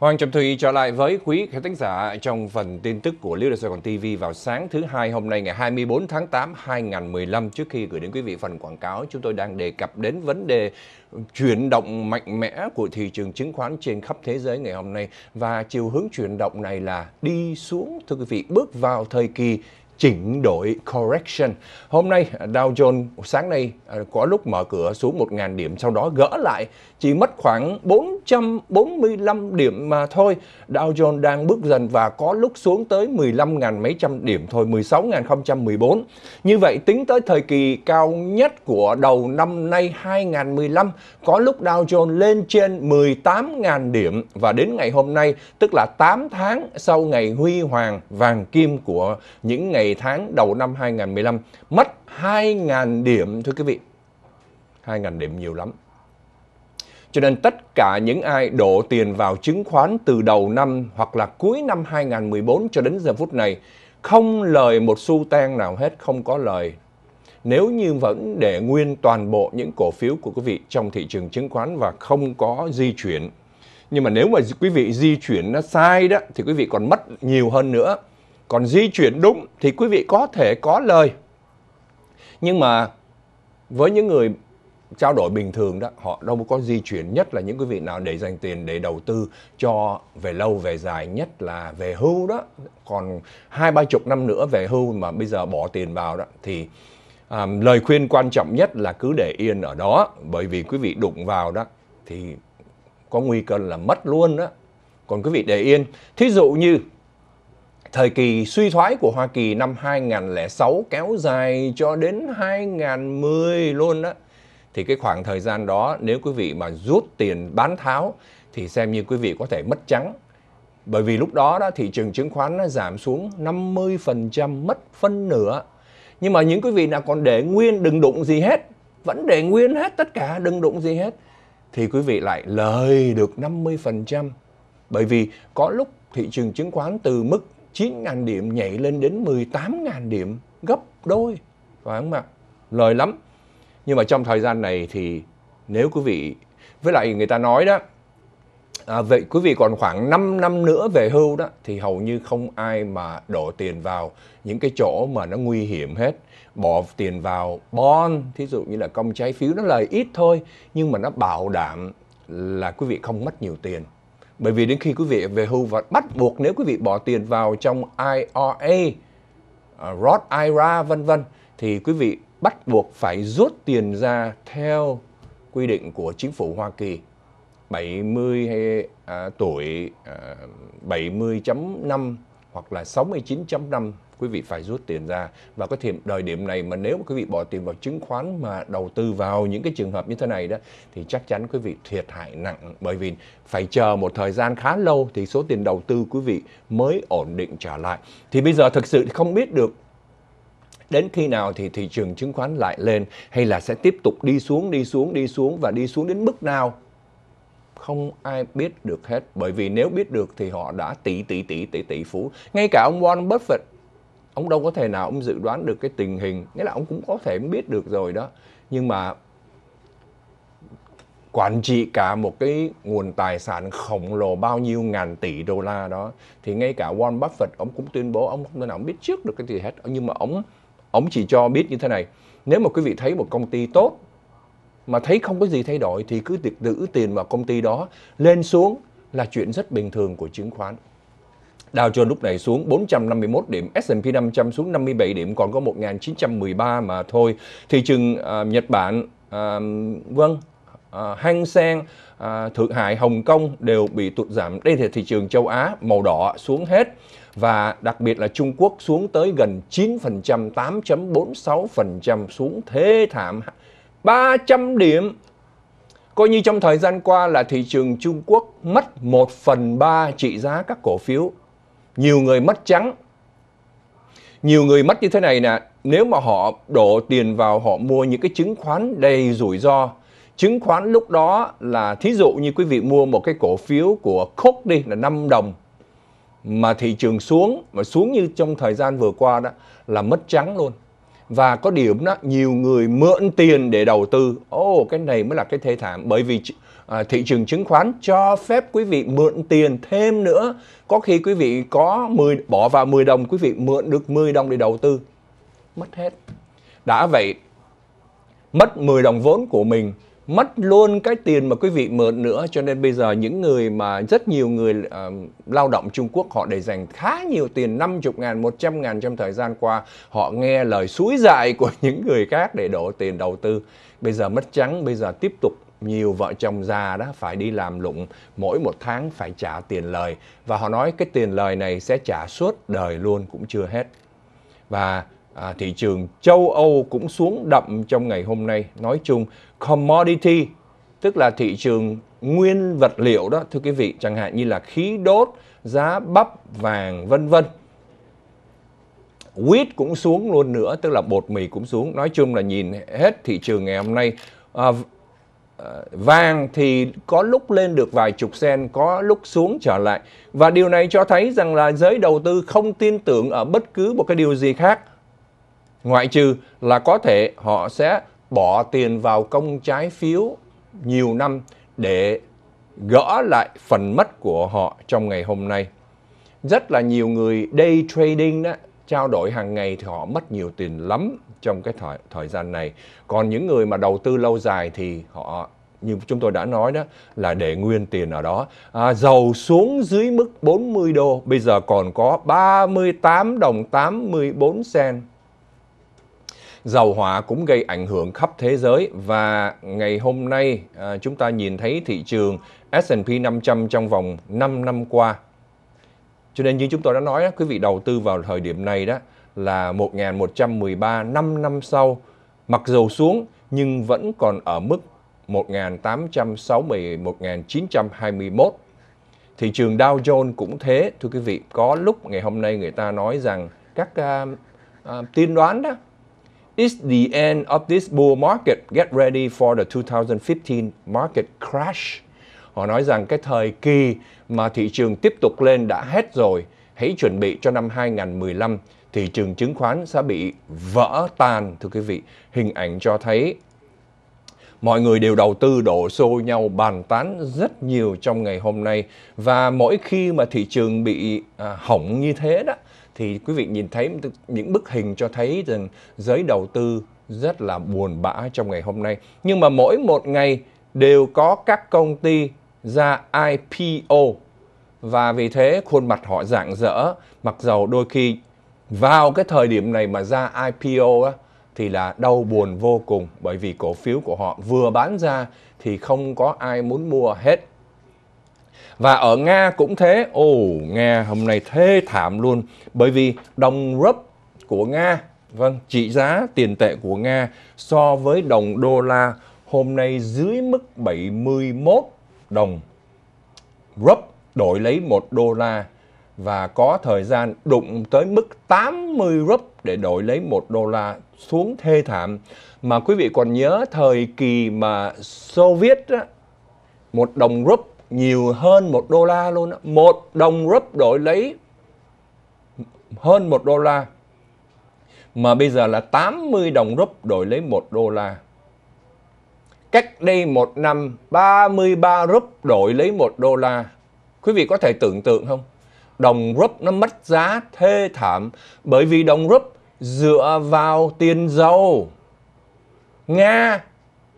Hoàng Trầm Thùy trở lại với quý khán giả trong phần tin tức của Liêu Đài Sài Gòn TV vào sáng thứ hai hôm nay ngày 24 tháng 8 2015. Trước khi gửi đến quý vị phần quảng cáo, chúng tôi đang đề cập đến vấn đề chuyển động mạnh mẽ của thị trường chứng khoán trên khắp thế giới ngày hôm nay và chiều hướng chuyển động này là đi xuống thưa quý vị bước vào thời kỳ chỉnh đổi correction. Hôm nay Dow Jones sáng nay à, có lúc mở cửa xuống 1.000 điểm sau đó gỡ lại chỉ mất khoảng 445 điểm mà thôi. Dow Jones đang bước dần và có lúc xuống tới 15.000 mấy trăm điểm thôi, 16.014. Như vậy tính tới thời kỳ cao nhất của đầu năm nay 2015 có lúc Dow Jones lên trên 18.000 điểm và đến ngày hôm nay tức là 8 tháng sau ngày huy hoàng vàng kim của những ngày tháng đầu năm 2015 mất 2.000 điểm thưa quý vị. 2.000 điểm nhiều lắm. Cho nên tất cả những ai đổ tiền vào chứng khoán từ đầu năm hoặc là cuối năm 2014 cho đến giờ phút này không lời một xu tan nào hết, không có lời. Nếu như vẫn để nguyên toàn bộ những cổ phiếu của quý vị trong thị trường chứng khoán và không có di chuyển. Nhưng mà nếu mà quý vị di chuyển nó sai đó thì quý vị còn mất nhiều hơn nữa. Còn di chuyển đúng thì quý vị có thể có lời. Nhưng mà với những người trao đổi bình thường đó họ đâu có di chuyển nhất là những quý vị nào để dành tiền để đầu tư cho về lâu về dài nhất là về hưu đó còn hai ba chục năm nữa về hưu mà bây giờ bỏ tiền vào đó thì um, lời khuyên quan trọng nhất là cứ để yên ở đó bởi vì quý vị đụng vào đó thì có nguy cơ là mất luôn đó còn quý vị để yên thí dụ như Thời kỳ suy thoái của Hoa Kỳ năm 2006 kéo dài cho đến 2010 luôn đó. Thì cái khoảng thời gian đó nếu quý vị mà rút tiền bán tháo thì xem như quý vị có thể mất trắng. Bởi vì lúc đó đó thị trường chứng khoán nó giảm xuống 50% mất phân nửa. Nhưng mà những quý vị nào còn để nguyên đừng đụng gì hết, vẫn để nguyên hết tất cả đừng đụng gì hết thì quý vị lại lời được 50%. Bởi vì có lúc thị trường chứng khoán từ mức 9.000 điểm nhảy lên đến 18.000 điểm gấp đôi phải không ạ lời lắm nhưng mà trong thời gian này thì nếu quý vị với lại người ta nói đó à, vậy quý vị còn khoảng 5 năm nữa về hưu đó thì hầu như không ai mà đổ tiền vào những cái chỗ mà nó nguy hiểm hết bỏ tiền vào bond thí dụ như là công trái phiếu nó lời ít thôi nhưng mà nó bảo đảm là quý vị không mất nhiều tiền bởi vì đến khi quý vị về hưu và bắt buộc nếu quý vị bỏ tiền vào trong IRA, à, Roth IRA vân vân thì quý vị bắt buộc phải rút tiền ra theo quy định của chính phủ Hoa Kỳ 70 hay, à, tuổi à, 70.5 hoặc là 69.5 quý vị phải rút tiền ra và có thể thời điểm này mà nếu mà quý vị bỏ tiền vào chứng khoán mà đầu tư vào những cái trường hợp như thế này đó thì chắc chắn quý vị thiệt hại nặng bởi vì phải chờ một thời gian khá lâu thì số tiền đầu tư quý vị mới ổn định trở lại thì bây giờ thực sự không biết được đến khi nào thì thị trường chứng khoán lại lên hay là sẽ tiếp tục đi xuống đi xuống đi xuống và đi xuống đến mức nào không ai biết được hết bởi vì nếu biết được thì họ đã tỷ tỷ tỷ tỷ tỷ phú ngay cả ông Warren Buffett ông đâu có thể nào ông dự đoán được cái tình hình nghĩa là ông cũng có thể biết được rồi đó nhưng mà quản trị cả một cái nguồn tài sản khổng lồ bao nhiêu ngàn tỷ đô la đó thì ngay cả Warren Buffett ông cũng tuyên bố ông không thể nào ông biết trước được cái gì hết nhưng mà ông ông chỉ cho biết như thế này nếu mà quý vị thấy một công ty tốt mà thấy không có gì thay đổi thì cứ tự giữ tiền vào công ty đó lên xuống là chuyện rất bình thường của chứng khoán Dow Jones lúc này xuống 451 điểm, S&P 500 xuống 57 điểm, còn có 1.913 mà thôi. Thị trường uh, Nhật Bản, uh, vâng, uh, Hang Seng, uh, Thượng Hải, Hồng Kông đều bị tụt giảm. Đây là thị trường châu Á màu đỏ xuống hết và đặc biệt là Trung Quốc xuống tới gần 9%, 8.46% xuống thế thảm 300 điểm. Coi như trong thời gian qua là thị trường Trung Quốc mất 1 phần 3 trị giá các cổ phiếu nhiều người mất trắng. Nhiều người mất như thế này nè, nếu mà họ đổ tiền vào họ mua những cái chứng khoán đầy rủi ro, chứng khoán lúc đó là thí dụ như quý vị mua một cái cổ phiếu của Coke đi là 5 đồng mà thị trường xuống mà xuống như trong thời gian vừa qua đó là mất trắng luôn và có điểm đó nhiều người mượn tiền để đầu tư ô oh, cái này mới là cái thê thảm bởi vì à, thị trường chứng khoán cho phép quý vị mượn tiền thêm nữa có khi quý vị có 10 bỏ vào 10 đồng quý vị mượn được 10 đồng để đầu tư mất hết đã vậy mất 10 đồng vốn của mình mất luôn cái tiền mà quý vị mượn nữa cho nên bây giờ những người mà rất nhiều người uh, lao động Trung Quốc họ để dành khá nhiều tiền 50 ngàn 100 ngàn trong thời gian qua họ nghe lời suối dại của những người khác để đổ tiền đầu tư bây giờ mất trắng bây giờ tiếp tục nhiều vợ chồng già đó phải đi làm lụng mỗi một tháng phải trả tiền lời và họ nói cái tiền lời này sẽ trả suốt đời luôn cũng chưa hết và à, thị trường châu Âu cũng xuống đậm trong ngày hôm nay. Nói chung, commodity, tức là thị trường nguyên vật liệu đó, thưa quý vị, chẳng hạn như là khí đốt, giá bắp, vàng, vân vân. Wheat cũng xuống luôn nữa, tức là bột mì cũng xuống. Nói chung là nhìn hết thị trường ngày hôm nay. À, à vàng thì có lúc lên được vài chục sen, có lúc xuống trở lại. Và điều này cho thấy rằng là giới đầu tư không tin tưởng ở bất cứ một cái điều gì khác ngoại trừ là có thể họ sẽ bỏ tiền vào công trái phiếu nhiều năm để gỡ lại phần mất của họ trong ngày hôm nay. Rất là nhiều người day trading đó, trao đổi hàng ngày thì họ mất nhiều tiền lắm trong cái thời, thời gian này. Còn những người mà đầu tư lâu dài thì họ như chúng tôi đã nói đó là để nguyên tiền ở đó. À, dầu xuống dưới mức 40 đô, bây giờ còn có 38 đồng 84 sen. Dầu hỏa cũng gây ảnh hưởng khắp thế giới và ngày hôm nay à, chúng ta nhìn thấy thị trường S&P 500 trong vòng 5 năm qua. Cho nên như chúng tôi đã nói, quý vị đầu tư vào thời điểm này đó là 1.113 5 năm sau, mặc dù xuống nhưng vẫn còn ở mức 1860-1921. Thị trường Dow Jones cũng thế, thưa quý vị, có lúc ngày hôm nay người ta nói rằng các uh, uh, tiên đoán đó is the end of this bull market. Get ready for the 2015 market crash. Họ nói rằng cái thời kỳ mà thị trường tiếp tục lên đã hết rồi. Hãy chuẩn bị cho năm 2015 thị trường chứng khoán sẽ bị vỡ tan thưa quý vị. Hình ảnh cho thấy mọi người đều đầu tư đổ xô nhau bàn tán rất nhiều trong ngày hôm nay và mỗi khi mà thị trường bị à, hỏng như thế đó thì quý vị nhìn thấy những bức hình cho thấy rằng giới đầu tư rất là buồn bã trong ngày hôm nay. Nhưng mà mỗi một ngày đều có các công ty ra IPO và vì thế khuôn mặt họ rạng rỡ mặc dầu đôi khi vào cái thời điểm này mà ra IPO á, thì là đau buồn vô cùng bởi vì cổ phiếu của họ vừa bán ra thì không có ai muốn mua hết và ở Nga cũng thế, ồ Nga hôm nay thê thảm luôn bởi vì đồng rúp của Nga, vâng, trị giá tiền tệ của Nga so với đồng đô la hôm nay dưới mức 71 đồng rúp đổi lấy 1 đô la và có thời gian đụng tới mức 80 rúp để đổi lấy 1 đô la xuống thê thảm. Mà quý vị còn nhớ thời kỳ mà Soviet á, một đồng rúp nhiều hơn một đô la luôn một đồng rúp đổi lấy hơn một đô la mà bây giờ là 80 đồng rúp đổi lấy một đô la cách đây một năm 33 rúp đổi lấy một đô la quý vị có thể tưởng tượng không đồng rúp nó mất giá thê thảm bởi vì đồng rúp dựa vào tiền dầu Nga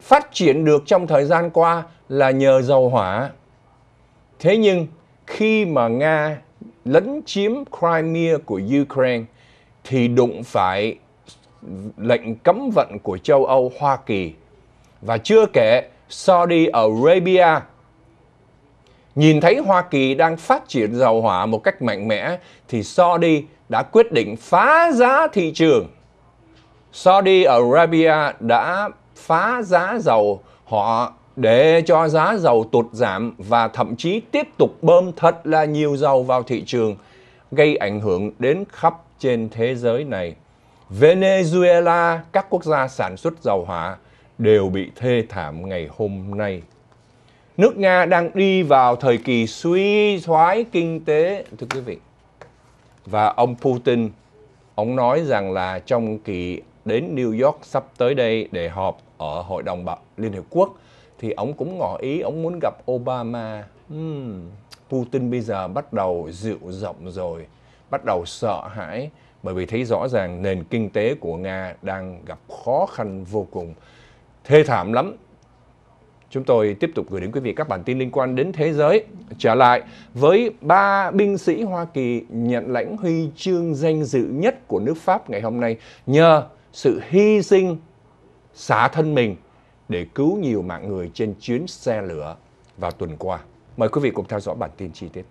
phát triển được trong thời gian qua là nhờ dầu hỏa Thế nhưng khi mà Nga lấn chiếm Crimea của Ukraine thì đụng phải lệnh cấm vận của châu Âu, Hoa Kỳ và chưa kể Saudi Arabia nhìn thấy Hoa Kỳ đang phát triển dầu hỏa một cách mạnh mẽ thì Saudi đã quyết định phá giá thị trường. Saudi Arabia đã phá giá dầu họ để cho giá dầu tụt giảm và thậm chí tiếp tục bơm thật là nhiều dầu vào thị trường, gây ảnh hưởng đến khắp trên thế giới này. Venezuela, các quốc gia sản xuất dầu hỏa đều bị thê thảm ngày hôm nay. Nước Nga đang đi vào thời kỳ suy thoái kinh tế, thưa quý vị. Và ông Putin, ông nói rằng là trong kỳ đến New York sắp tới đây để họp ở Hội đồng Bảo Liên Hiệp Quốc, thì ông cũng ngỏ ý ông muốn gặp Obama. Hmm. Putin bây giờ bắt đầu dịu rộng rồi, bắt đầu sợ hãi bởi vì thấy rõ ràng nền kinh tế của Nga đang gặp khó khăn vô cùng. Thê thảm lắm, Chúng tôi tiếp tục gửi đến quý vị các bản tin liên quan đến thế giới. Trở lại với ba binh sĩ Hoa Kỳ nhận lãnh huy chương danh dự nhất của nước Pháp ngày hôm nay nhờ sự hy sinh xả thân mình để cứu nhiều mạng người trên chuyến xe lửa vào tuần qua. Mời quý vị cùng theo dõi bản tin chi tiết.